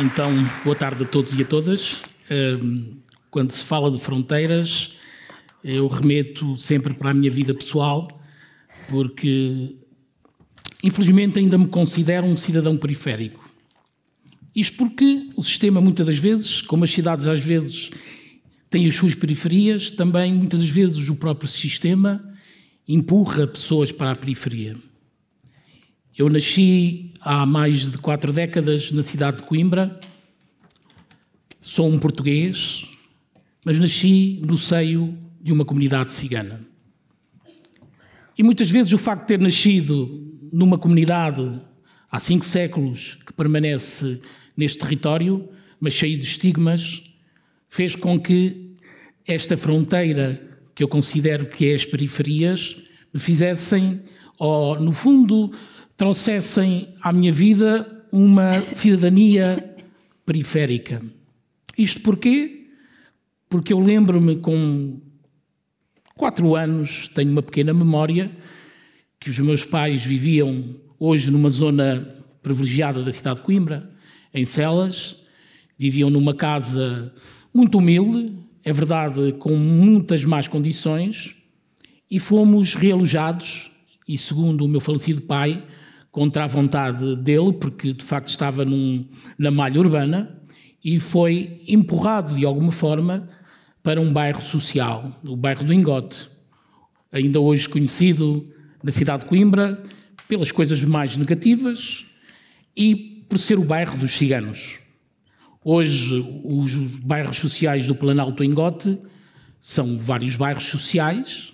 Então, boa tarde a todos e a todas. Quando se fala de fronteiras, eu remeto sempre para a minha vida pessoal, porque infelizmente ainda me considero um cidadão periférico. Isto porque o sistema, muitas das vezes, como as cidades às vezes têm as suas periferias, também muitas das vezes o próprio sistema empurra pessoas para a periferia. Eu nasci há mais de quatro décadas na cidade de Coimbra. Sou um português, mas nasci no seio de uma comunidade cigana. E muitas vezes o facto de ter nascido numa comunidade há cinco séculos que permanece neste território, mas cheio de estigmas, fez com que esta fronteira, que eu considero que é as periferias, me fizessem, ou no fundo, trouxessem à minha vida uma cidadania periférica. Isto porquê? Porque eu lembro-me com quatro anos, tenho uma pequena memória, que os meus pais viviam hoje numa zona privilegiada da cidade de Coimbra, em Celas, viviam numa casa muito humilde, é verdade, com muitas más condições, e fomos realojados, e segundo o meu falecido pai, contra a vontade dele, porque de facto estava num, na malha urbana, e foi empurrado de alguma forma para um bairro social, o bairro do Ingote, ainda hoje conhecido na cidade de Coimbra pelas coisas mais negativas e por ser o bairro dos ciganos. Hoje, os bairros sociais do Planalto Ingote são vários bairros sociais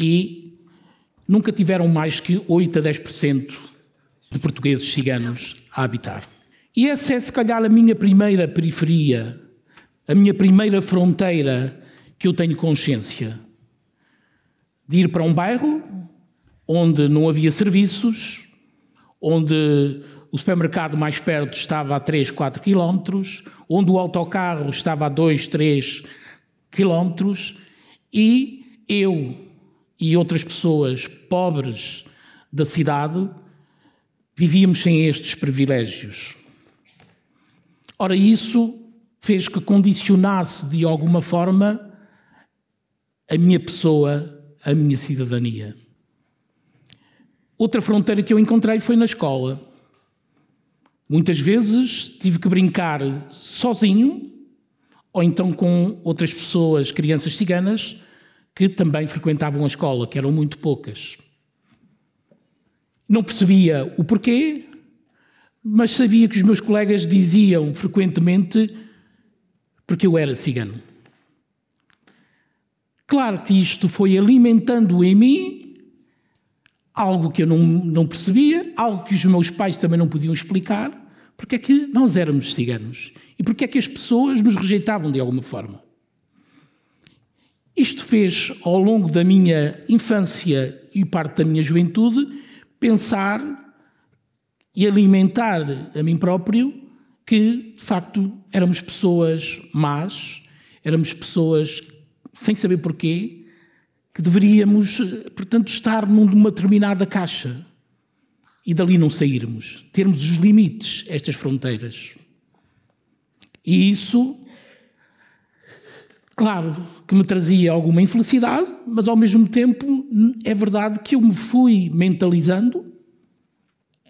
e nunca tiveram mais que 8 a 10% de portugueses ciganos a habitar. E essa é, se calhar, a minha primeira periferia, a minha primeira fronteira que eu tenho consciência. De ir para um bairro onde não havia serviços, onde o supermercado mais perto estava a 3, 4 quilómetros, onde o autocarro estava a 2, 3 quilómetros, e eu e outras pessoas pobres da cidade vivíamos sem estes privilégios. Ora, isso fez que condicionasse de alguma forma a minha pessoa, a minha cidadania. Outra fronteira que eu encontrei foi na escola. Muitas vezes tive que brincar sozinho ou então com outras pessoas, crianças ciganas, que também frequentavam a escola, que eram muito poucas. Não percebia o porquê, mas sabia que os meus colegas diziam frequentemente porque eu era cigano. Claro que isto foi alimentando em mim algo que eu não, não percebia, algo que os meus pais também não podiam explicar, porque é que nós éramos ciganos e porque é que as pessoas nos rejeitavam de alguma forma. Isto fez, ao longo da minha infância e parte da minha juventude, pensar e alimentar a mim próprio que, de facto, éramos pessoas más, éramos pessoas sem saber porquê, que deveríamos, portanto, estar numa determinada caixa e dali não sairmos, termos os limites, estas fronteiras. E isso Claro que me trazia alguma infelicidade, mas ao mesmo tempo hum, é verdade que eu me fui mentalizando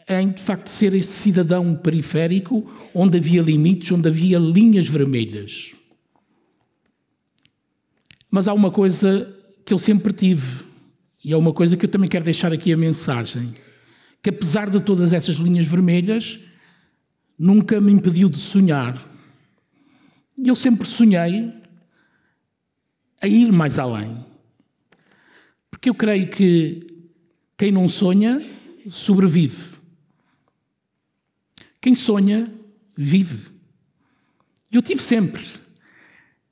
em de facto ser este cidadão periférico onde havia limites, onde havia linhas vermelhas. Mas há uma coisa que eu sempre tive, e é uma coisa que eu também quero deixar aqui a mensagem: que apesar de todas essas linhas vermelhas, nunca me impediu de sonhar. e Eu sempre sonhei a ir mais além. Porque eu creio que quem não sonha, sobrevive. Quem sonha, vive. Eu tive sempre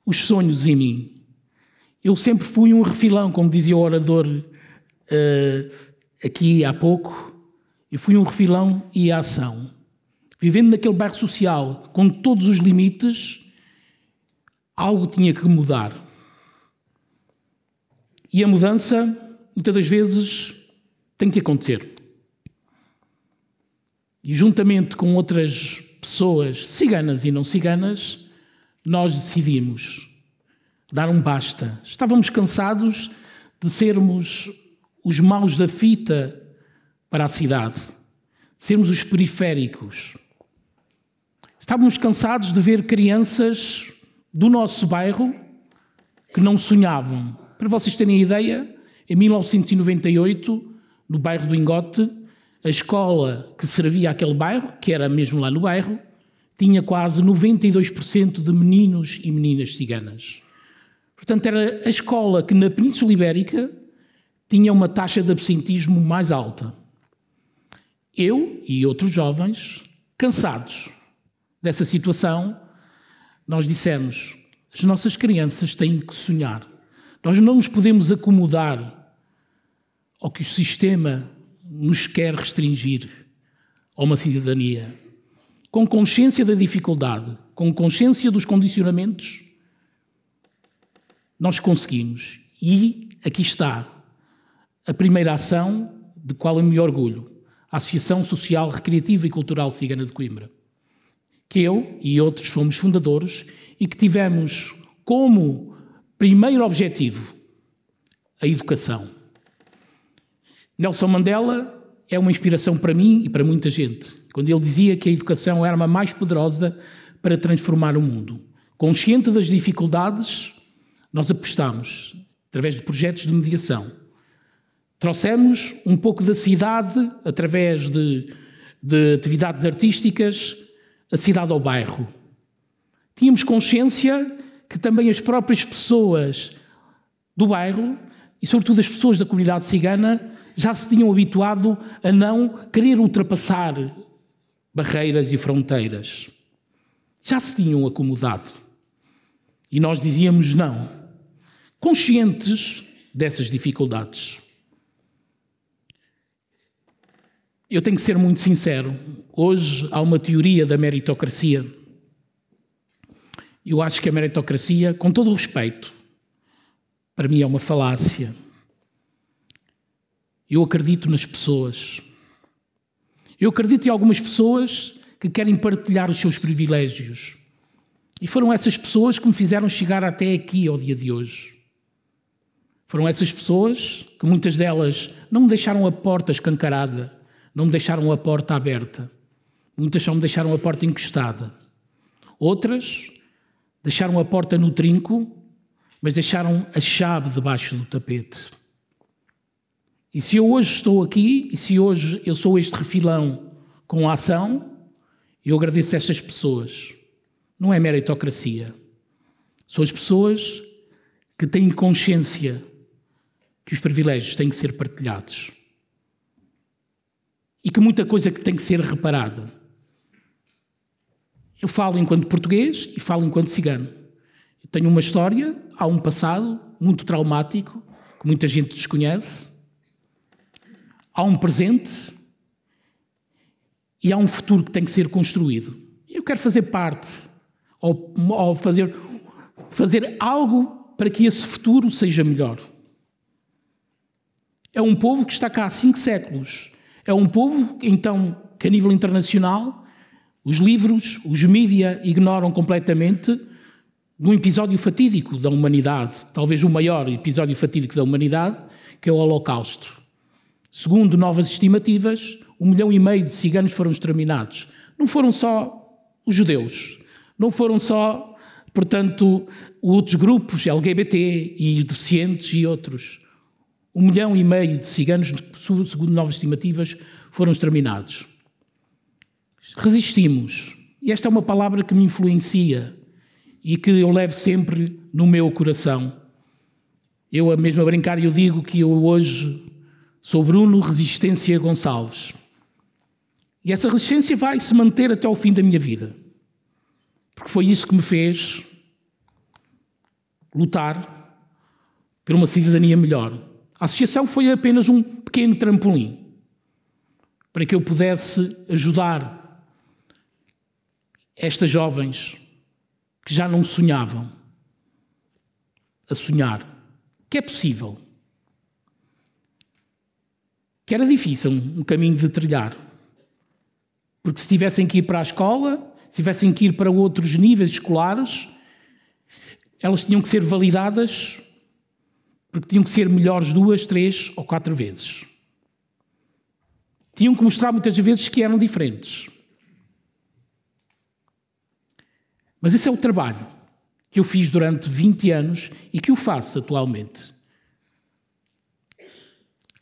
os sonhos em mim. Eu sempre fui um refilão, como dizia o orador uh, aqui há pouco. Eu fui um refilão e a ação. Vivendo naquele bairro social, com todos os limites, algo tinha que mudar. E a mudança, muitas das vezes, tem que acontecer. E juntamente com outras pessoas, ciganas e não ciganas, nós decidimos dar um basta. Estávamos cansados de sermos os maus da fita para a cidade, de sermos os periféricos. Estávamos cansados de ver crianças do nosso bairro que não sonhavam, para vocês terem ideia, em 1998, no bairro do Ingote, a escola que servia aquele bairro, que era mesmo lá no bairro, tinha quase 92% de meninos e meninas ciganas. Portanto, era a escola que na Península Ibérica tinha uma taxa de absentismo mais alta. Eu e outros jovens, cansados dessa situação, nós dissemos: as nossas crianças têm que sonhar. Nós não nos podemos acomodar ao que o sistema nos quer restringir a uma cidadania. Com consciência da dificuldade, com consciência dos condicionamentos, nós conseguimos. E aqui está a primeira ação de qual eu me orgulho, a Associação Social, Recreativa e Cultural Cigana de Coimbra, que eu e outros fomos fundadores e que tivemos como Primeiro objetivo, a educação. Nelson Mandela é uma inspiração para mim e para muita gente, quando ele dizia que a educação é a arma mais poderosa para transformar o mundo. Consciente das dificuldades, nós apostamos, através de projetos de mediação. Trouxemos um pouco da cidade, através de, de atividades artísticas, a cidade ao bairro. Tínhamos consciência que também as próprias pessoas do bairro e, sobretudo, as pessoas da comunidade cigana já se tinham habituado a não querer ultrapassar barreiras e fronteiras. Já se tinham acomodado. E nós dizíamos não, conscientes dessas dificuldades. Eu tenho que ser muito sincero. Hoje há uma teoria da meritocracia eu acho que a meritocracia, com todo o respeito, para mim é uma falácia. Eu acredito nas pessoas. Eu acredito em algumas pessoas que querem partilhar os seus privilégios. E foram essas pessoas que me fizeram chegar até aqui ao dia de hoje. Foram essas pessoas que muitas delas não me deixaram a porta escancarada, não me deixaram a porta aberta. Muitas só me deixaram a porta encostada. Outras Deixaram a porta no trinco, mas deixaram a chave debaixo do tapete. E se eu hoje estou aqui, e se hoje eu sou este refilão com a ação, eu agradeço a estas pessoas. Não é meritocracia. São as pessoas que têm consciência que os privilégios têm que ser partilhados e que muita coisa que tem que ser reparada. Eu falo enquanto português e falo enquanto cigano. Eu tenho uma história, há um passado muito traumático que muita gente desconhece, há um presente e há um futuro que tem que ser construído. Eu quero fazer parte ou, ou fazer, fazer algo para que esse futuro seja melhor. É um povo que está cá há cinco séculos. É um povo, então, que a nível internacional os livros, os mídia ignoram completamente um episódio fatídico da humanidade, talvez o maior episódio fatídico da humanidade, que é o Holocausto. Segundo novas estimativas, um milhão e meio de ciganos foram exterminados. Não foram só os judeus, não foram só, portanto, outros grupos LGBT e deficientes e outros. Um milhão e meio de ciganos, segundo novas estimativas, foram exterminados. Resistimos. E esta é uma palavra que me influencia e que eu levo sempre no meu coração. Eu mesmo a brincar eu digo que eu hoje sou Bruno Resistência Gonçalves. E essa resistência vai se manter até ao fim da minha vida. Porque foi isso que me fez lutar por uma cidadania melhor. A associação foi apenas um pequeno trampolim para que eu pudesse ajudar estas jovens que já não sonhavam a sonhar, que é possível, que era difícil um caminho de trilhar, porque se tivessem que ir para a escola, se tivessem que ir para outros níveis escolares, elas tinham que ser validadas, porque tinham que ser melhores duas, três ou quatro vezes. Tinham que mostrar muitas vezes que eram diferentes. Mas esse é o trabalho que eu fiz durante 20 anos e que eu faço atualmente.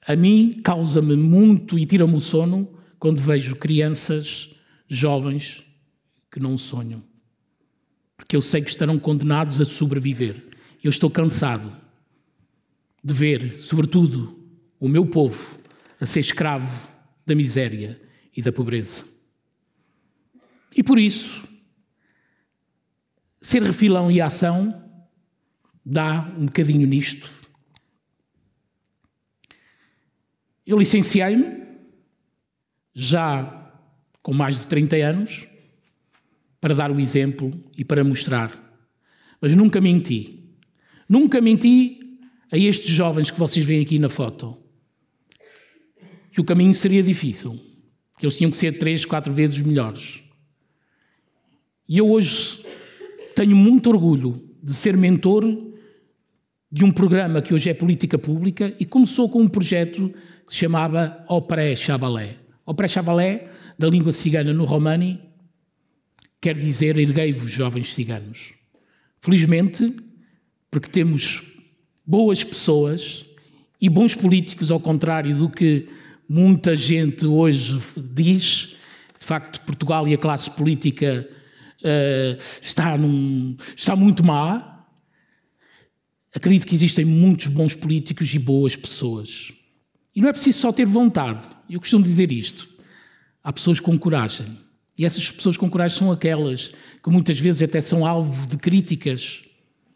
A mim causa-me muito e tira-me o sono quando vejo crianças jovens que não sonham. Porque eu sei que estarão condenados a sobreviver. Eu estou cansado de ver, sobretudo, o meu povo a ser escravo da miséria e da pobreza. E por isso, Ser refilão e ação dá um bocadinho nisto. Eu licenciei-me já com mais de 30 anos para dar o exemplo e para mostrar. Mas nunca menti. Nunca menti a estes jovens que vocês veem aqui na foto. Que o caminho seria difícil. Que eles tinham que ser três, quatro vezes melhores. E eu hoje tenho muito orgulho de ser mentor de um programa que hoje é política pública e começou com um projeto que se chamava Opré Chabalé. Opré Chabalé, da língua cigana no romani, quer dizer erguei-vos, jovens ciganos. Felizmente, porque temos boas pessoas e bons políticos, ao contrário do que muita gente hoje diz, de facto, Portugal e a classe política eh, está, num, está muito má. Acredito que existem muitos bons políticos e boas pessoas. E não é preciso só ter vontade. Eu costumo dizer isto. Há pessoas com coragem. E essas pessoas com coragem são aquelas que muitas vezes até são alvo de críticas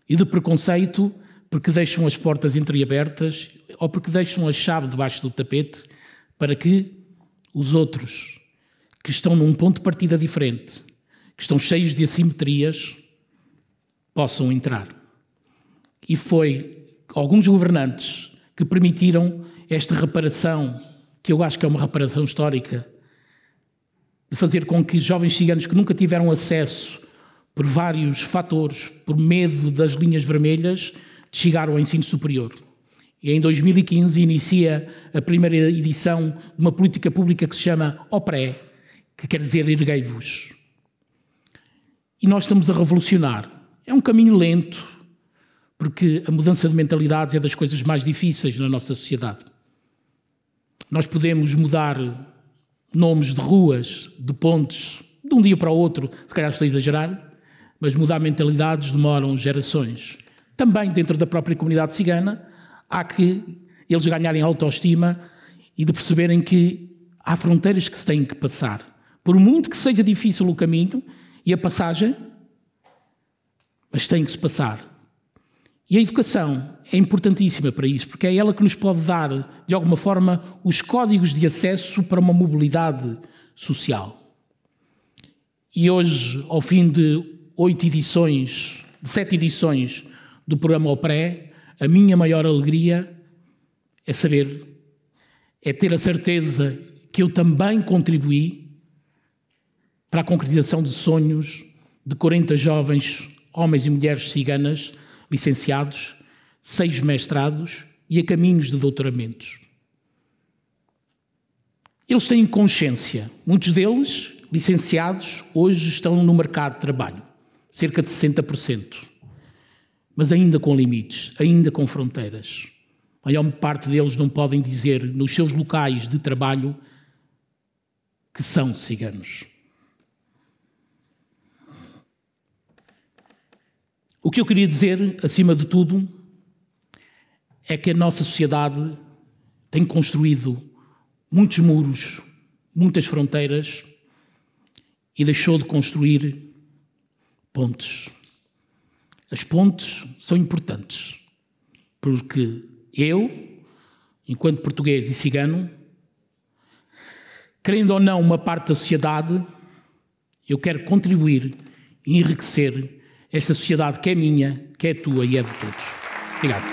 e de preconceito porque deixam as portas entreabertas ou porque deixam a chave debaixo do tapete para que os outros que estão num ponto de partida diferente estão cheios de assimetrias, possam entrar. E foi alguns governantes que permitiram esta reparação, que eu acho que é uma reparação histórica, de fazer com que jovens ciganos que nunca tiveram acesso por vários fatores, por medo das linhas vermelhas, chegaram ao ensino superior. E em 2015 inicia a primeira edição de uma política pública que se chama OPRE, que quer dizer erguei-vos e nós estamos a revolucionar. É um caminho lento, porque a mudança de mentalidades é das coisas mais difíceis na nossa sociedade. Nós podemos mudar nomes de ruas, de pontes, de um dia para o outro, se calhar estou a exagerar, mas mudar mentalidades demoram gerações. Também dentro da própria comunidade cigana, há que eles ganharem autoestima e de perceberem que há fronteiras que se têm que passar. Por muito que seja difícil o caminho, e a passagem, mas tem que se passar. E a educação é importantíssima para isso, porque é ela que nos pode dar, de alguma forma, os códigos de acesso para uma mobilidade social. E hoje, ao fim de oito edições, de sete edições do programa O Pré, a minha maior alegria é saber, é ter a certeza que eu também contribuí para a concretização de sonhos de 40 jovens homens e mulheres ciganas licenciados, seis mestrados e a caminhos de doutoramentos. Eles têm consciência, muitos deles, licenciados, hoje estão no mercado de trabalho, cerca de 60%, mas ainda com limites, ainda com fronteiras. A maior parte deles não podem dizer nos seus locais de trabalho que são ciganos. O que eu queria dizer, acima de tudo, é que a nossa sociedade tem construído muitos muros, muitas fronteiras e deixou de construir pontes. As pontes são importantes, porque eu, enquanto português e cigano, querendo ou não uma parte da sociedade, eu quero contribuir e enriquecer esta sociedade que é minha, que é tua e é de todos. Obrigado.